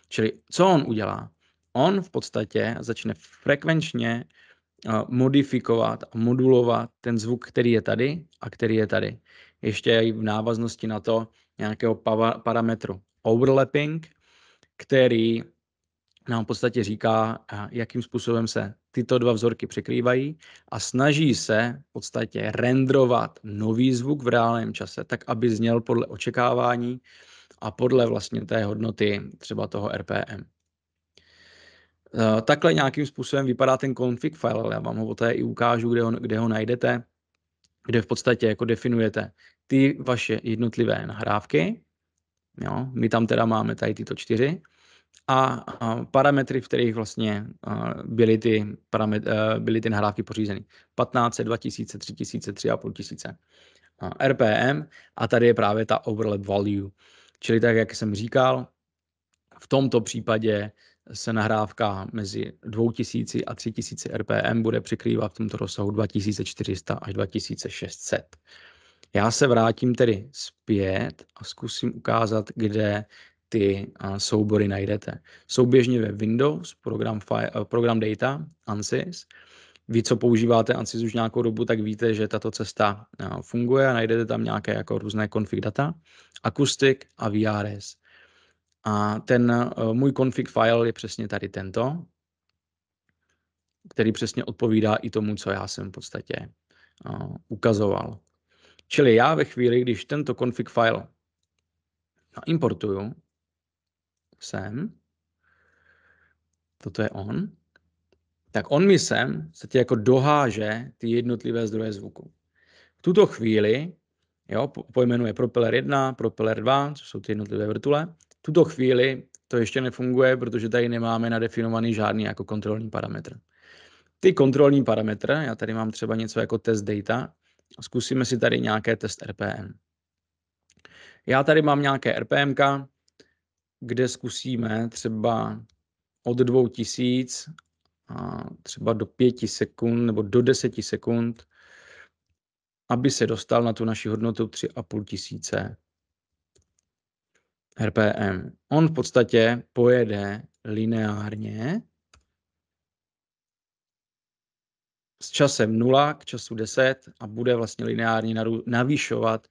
Čili co on udělá? On v podstatě začne frekvenčně eh, modifikovat a modulovat ten zvuk, který je tady a který je tady ještě i v návaznosti na to nějakého pava, parametru overlapping, který nám v podstatě říká, eh, jakým způsobem se tyto dva vzorky překrývají a snaží se v podstatě rendrovat nový zvuk v reálném čase, tak aby zněl podle očekávání a podle vlastně té hodnoty třeba toho RPM. Eh, takhle nějakým způsobem vypadá ten config file, ale já vám ho poté i ukážu, kde ho, kde ho najdete kde v podstatě jako definujete ty vaše jednotlivé nahrávky, jo, my tam teda máme tady tyto čtyři, a, a parametry, v kterých vlastně byly ty, paramet, e, byly ty nahrávky pořízeny. 15, 2000, 3000, 3500 RPM a tady je právě ta overlap value. Čili tak, jak jsem říkal, v tomto případě se nahrávka mezi 2000 a 3000 RPM bude překrývat v tomto rozsahu 2400 až 2600. Já se vrátím tedy zpět a zkusím ukázat, kde ty soubory najdete. Souběžně ve Windows, program, file, eh, program Data, ANSYS. Vy, co používáte ANSYS už nějakou dobu, tak víte, že tato cesta eh, funguje a najdete tam nějaké jako různé config data, akustik a VRS. A ten eh, můj config file je přesně tady tento, který přesně odpovídá i tomu, co já jsem v podstatě uh, ukazoval. Čili já ve chvíli, když tento config file importuju sem, toto je on, tak on mi sem se tě jako doháže ty jednotlivé zdroje zvuku. V tuto chvíli jo, pojmenuje propeller 1, propeller 2, což jsou ty jednotlivé vrtule, tuto chvíli to ještě nefunguje, protože tady nemáme nadefinovaný žádný jako kontrolní parametr. Ty kontrolní parametry, já tady mám třeba něco jako test data, zkusíme si tady nějaké test RPM. Já tady mám nějaké RPM, kde zkusíme třeba od 2000 a třeba do 5 sekund nebo do 10 sekund, aby se dostal na tu naši hodnotu 3,5 tisíce RPM. On v podstatě pojede lineárně s časem 0 k času 10 a bude vlastně lineárně navýšovat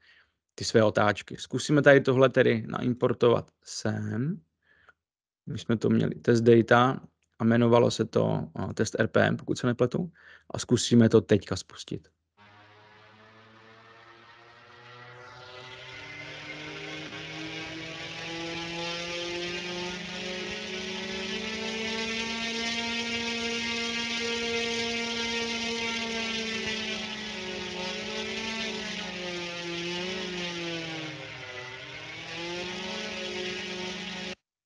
ty své otáčky. Zkusíme tady tohle tedy naimportovat sem. My jsme to měli test data a jmenovalo se to eh, test RPM, pokud se nepletu. A zkusíme to teďka spustit.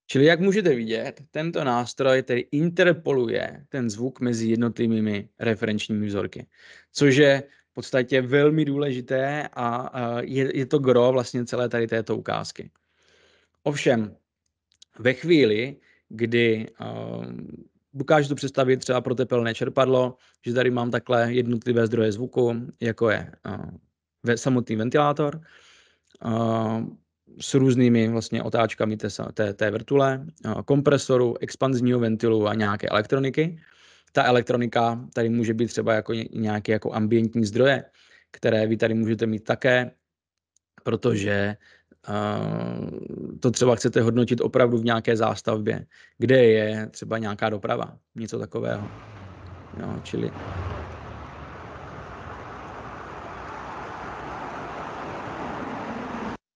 Čili jak můžete vidět, tento nástroj tedy interpoluje ten zvuk mezi jednotlivými referenčními vzorky, což je v podstatě velmi důležité a je, je to gro vlastně celé tady této ukázky. Ovšem, ve chvíli, kdy uh, dokážu to představit třeba pro tepelné čerpadlo, že tady mám takhle jednotlivé zdroje zvuku, jako je uh, samotný ventilátor, uh, s různými vlastně otáčkami té, té, té vrtule, kompresoru, expanzního ventilu a nějaké elektroniky. Ta elektronika tady může být třeba jako nějaké jako ambientní zdroje, které vy tady můžete mít také, protože to třeba chcete hodnotit opravdu v nějaké zástavbě, kde je třeba nějaká doprava, něco takového. Jo, čili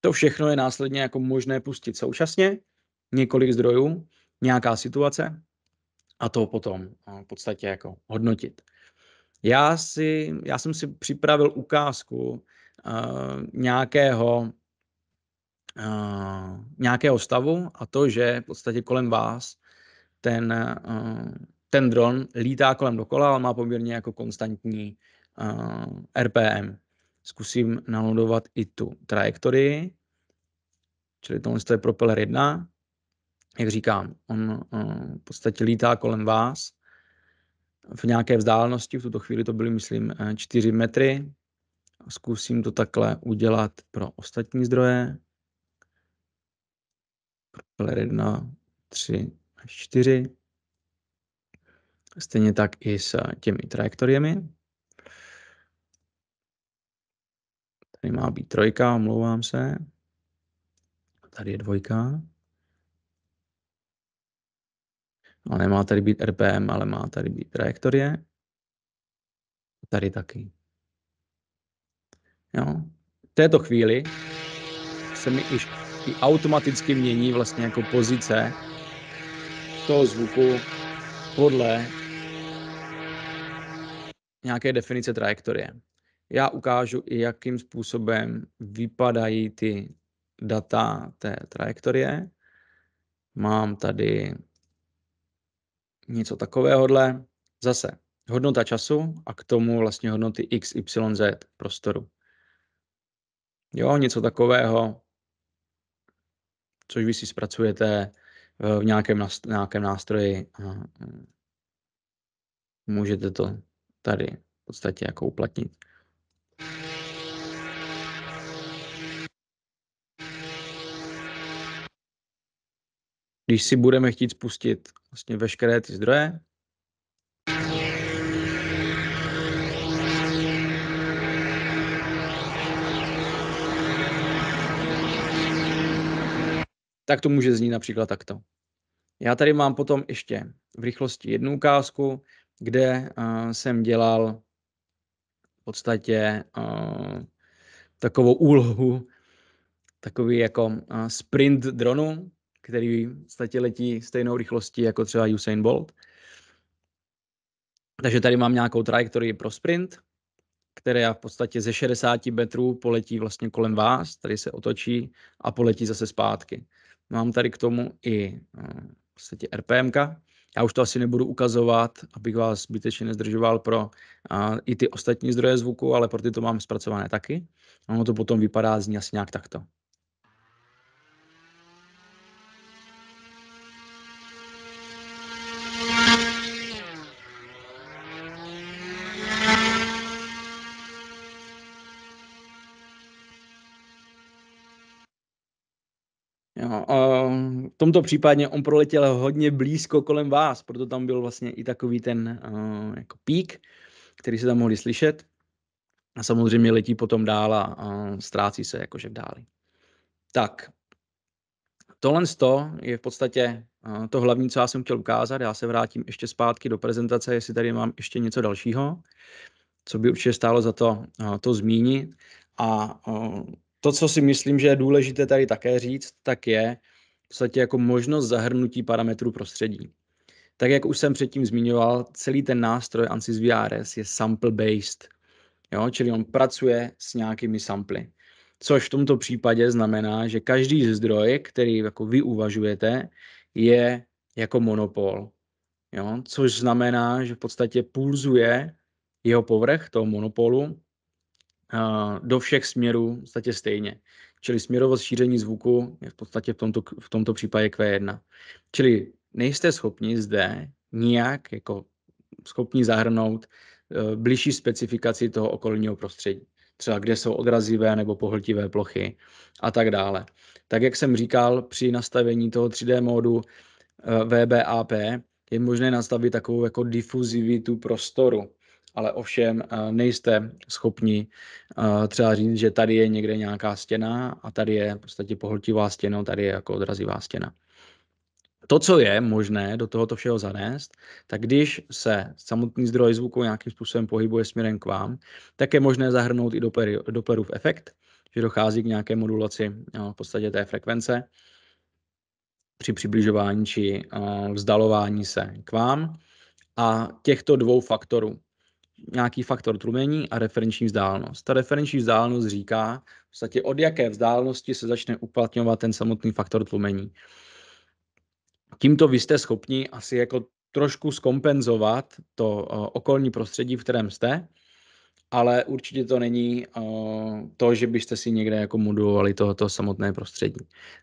To všechno je následně jako možné pustit současně, několik zdrojů, nějaká situace a to potom eh, v podstatě jako hodnotit. Já, si, já jsem si připravil ukázku uh, nějakého, uh, nějakého stavu a to, že v podstatě kolem vás ten, uh, ten dron lítá kolem dokola, ale má poměrně jako konstantní uh, RPM zkusím nalodovat i tu trajektorii, čili tohle je propeller 1. Jak říkám, on eh, v podstatě lítá kolem vás v nějaké vzdálenosti, v tuto chvíli to byly, myslím, 4 eh, metry. Zkusím to takhle udělat pro ostatní zdroje. Propeller 1, 3 až 4. Stejně tak i s eh, těmi trajektoriemi. Tady má být trojka, omlouvám se. Tady je dvojka. Ale no, nemá tady být RPM, ale má tady být trajektorie. Tady taky. Jo. V této chvíli se mi již i automaticky mění vlastně jako pozice toho zvuku podle nějaké definice trajektorie já ukážu i, jakým způsobem vypadají ty data té trajektorie. Mám tady něco takovéhohle. Zase hodnota času a k tomu vlastně hodnoty x, y, z prostoru. Jo, něco takového, což vy si zpracujete v nějakém, nějakém nástroji. Můžete to tady v podstatě jako uplatnit. když si budeme chtít spustit vlastně veškeré ty zdroje, tak to může znít například takto. Já tady mám potom ještě v rychlosti jednu ukázku, kde uh, jsem dělal v podstatě uh, takovou úlohu, takový jako uh, sprint dronu, který v letí stejnou rychlostí jako třeba Usain Bolt. Takže tady mám nějakou trajektorii pro sprint, která v podstatě ze 60 metrů poletí vlastně kolem vás, tady se otočí a poletí zase zpátky. Mám tady k tomu i eh, v podstatě RPMK. Já už to asi nebudu ukazovat, abych vás zbytečně nezdržoval pro a, eh, i ty ostatní zdroje zvuku, ale pro ty to mám zpracované taky. Ono to potom vypadá z ní asi nějak takto. tomto případě on proletěl hodně blízko kolem vás, proto tam byl vlastně i takový ten uh, jako pík, který se tam mohli slyšet. A samozřejmě letí potom dál a uh, ztrácí se jakože v dáli. Tak, tohle je v podstatě uh, to hlavní, co já jsem chtěl ukázat. Já se vrátím ještě zpátky do prezentace, jestli tady mám ještě něco dalšího, co by určitě stálo za to uh, to zmínit. A uh, to, co si myslím, že je důležité tady také říct, tak je, podstatě jako možnost zahrnutí parametrů prostředí. Tak jak už jsem předtím zmiňoval, celý ten nástroj ANSYS VRS je sample-based, jo? čili on pracuje s nějakými samply. Což v tomto případě znamená, že každý zdroj, který jako vy uvažujete, je jako monopol. Jo? Což znamená, že v podstatě pulzuje jeho povrch, toho monopolu, eh, do všech směrů v podstatě stejně. Čili směrovost šíření zvuku je v podstatě v tomto, v tomto případě Q1. Čili nejste schopni zde nijak jako schopni zahrnout eh, blížší specifikaci toho okolního prostředí. Třeba kde jsou odrazivé nebo pohltivé plochy a tak dále. Tak jak jsem říkal, při nastavení toho 3D módu eh, VBAP je možné nastavit takovou jako difuzivitu prostoru ale ovšem eh, nejste schopni eh, třeba říct, že tady je někde nějaká stěna a tady je v podstatě pohltivá stěna, tady je jako odrazivá stěna. To, co je možné do tohoto všeho zanést, tak když se samotný zdroj zvuku nějakým způsobem pohybuje směrem k vám, tak je možné zahrnout i v efekt, že dochází k nějaké modulaci eh, v podstatě té frekvence při přibližování či vzdalování se k vám. A těchto dvou faktorů, nějaký faktor trumení a referenční vzdálenost. Ta referenční vzdálenost říká v podstatě od jaké vzdálenosti se začne uplatňovat ten samotný faktor tlumení. Tímto vy jste schopni asi jako trošku skompenzovat to eh, okolní prostředí, v kterém jste, ale určitě to není eh, to, že byste si někde jako modulovali tohoto samotné prostředí.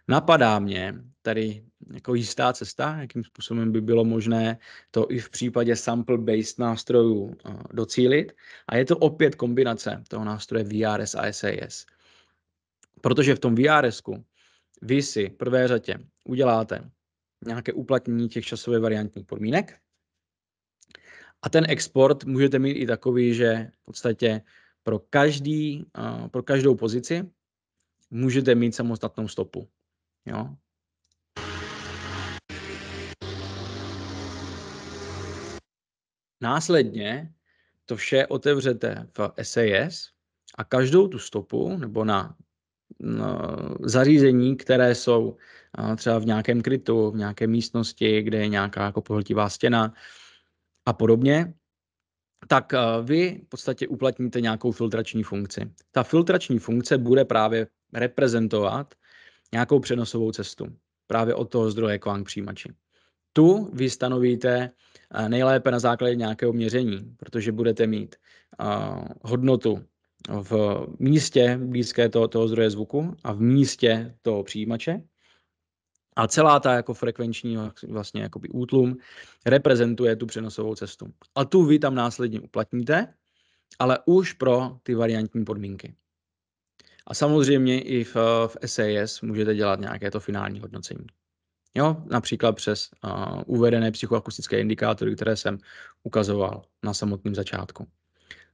Napadá mě, tady jako jistá cesta, jakým způsobem by bylo možné to i v případě sample-based nástrojů eh, docílit. A je to opět kombinace toho nástroje VRS a SAS. Protože v tom VRSku vy si v prvé řadě uděláte nějaké uplatnění těch časově variantních podmínek a ten export můžete mít i takový, že v podstatě pro, každý, eh, pro každou pozici můžete mít samostatnou stopu. Jo? Následně to vše otevřete v SAS a každou tu stopu nebo na zařízení, které jsou třeba v nějakém krytu, v nějaké místnosti, kde je nějaká jako pohltivá stěna a podobně, tak vy v podstatě uplatníte nějakou filtrační funkci. Ta filtrační funkce bude právě reprezentovat nějakou přenosovou cestu právě od toho zdroje k vám přijímači tu vy stanovíte eh, nejlépe na základě nějakého měření, protože budete mít eh, hodnotu v místě blízké toho, toho zdroje zvuku a v místě toho přijímače. A celá ta jako frekvenční vlastně jakoby útlum reprezentuje tu přenosovou cestu. A tu vy tam následně uplatníte, ale už pro ty variantní podmínky. A samozřejmě i v, eh, v SAS e můžete dělat nějaké to finální hodnocení. Jo, například přes uh, uvedené psychoakustické indikátory, které jsem ukazoval na samotném začátku.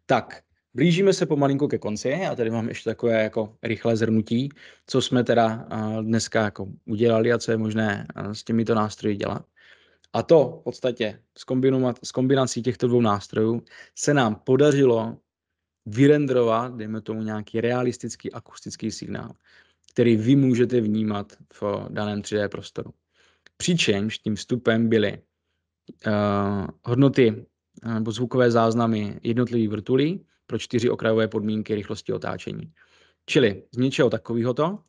Tak, blížíme se pomalinko ke konci a tady mám ještě takové jako rychlé zhrnutí, co jsme teda uh, dneska jako udělali a co je možné uh, s těmito nástroji dělat. A to v podstatě s kombinací těchto dvou nástrojů se nám podařilo vyrenderovat, dejme tomu nějaký realistický akustický signál, který vy můžete vnímat v daném 3D prostoru přičemž tím vstupem byly uh, hodnoty uh, nebo zvukové záznamy jednotlivých vrtulí pro čtyři okrajové podmínky rychlosti otáčení. Čili z něčeho takového to,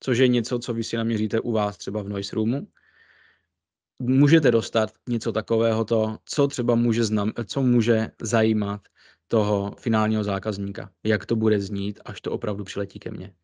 což je něco, co vy si naměříte u vás třeba v noise roomu, můžete dostat něco takového to, co třeba může, znam, co může zajímat toho finálního zákazníka, jak to bude znít, až to opravdu přiletí ke mně.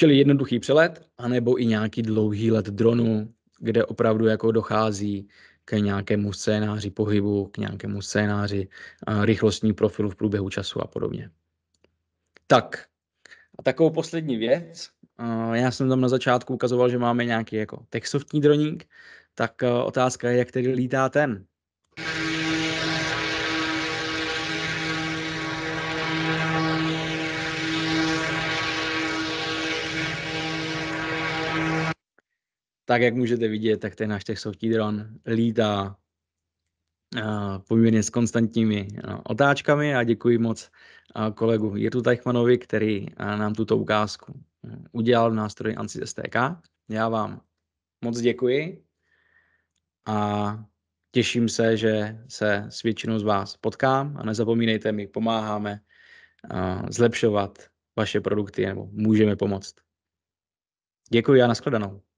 Čili jednoduchý přelet, anebo i nějaký dlouhý let dronu, kde opravdu jako dochází k nějakému scénáři pohybu, k nějakému scénáři rychlostní profilu v průběhu času a podobně. Tak, a takovou poslední věc. Já jsem tam na začátku ukazoval, že máme nějaký jako textovní droník, tak otázka je, jak tedy lítá ten. Tak jak můžete vidět, tak ten náš Texovtí dron lítá eh, poměrně s konstantními eh, otáčkami a děkuji moc eh, kolegu Jirtu Teichmanovi, který nám tuto ukázku udělal v nástroji ANSYS STK. Já vám moc děkuji a těším se, že se s většinou z vás potkám a nezapomínejte, my pomáháme zlepšovat vaše produkty nebo můžeme pomoct. Děkuji a nashledanou.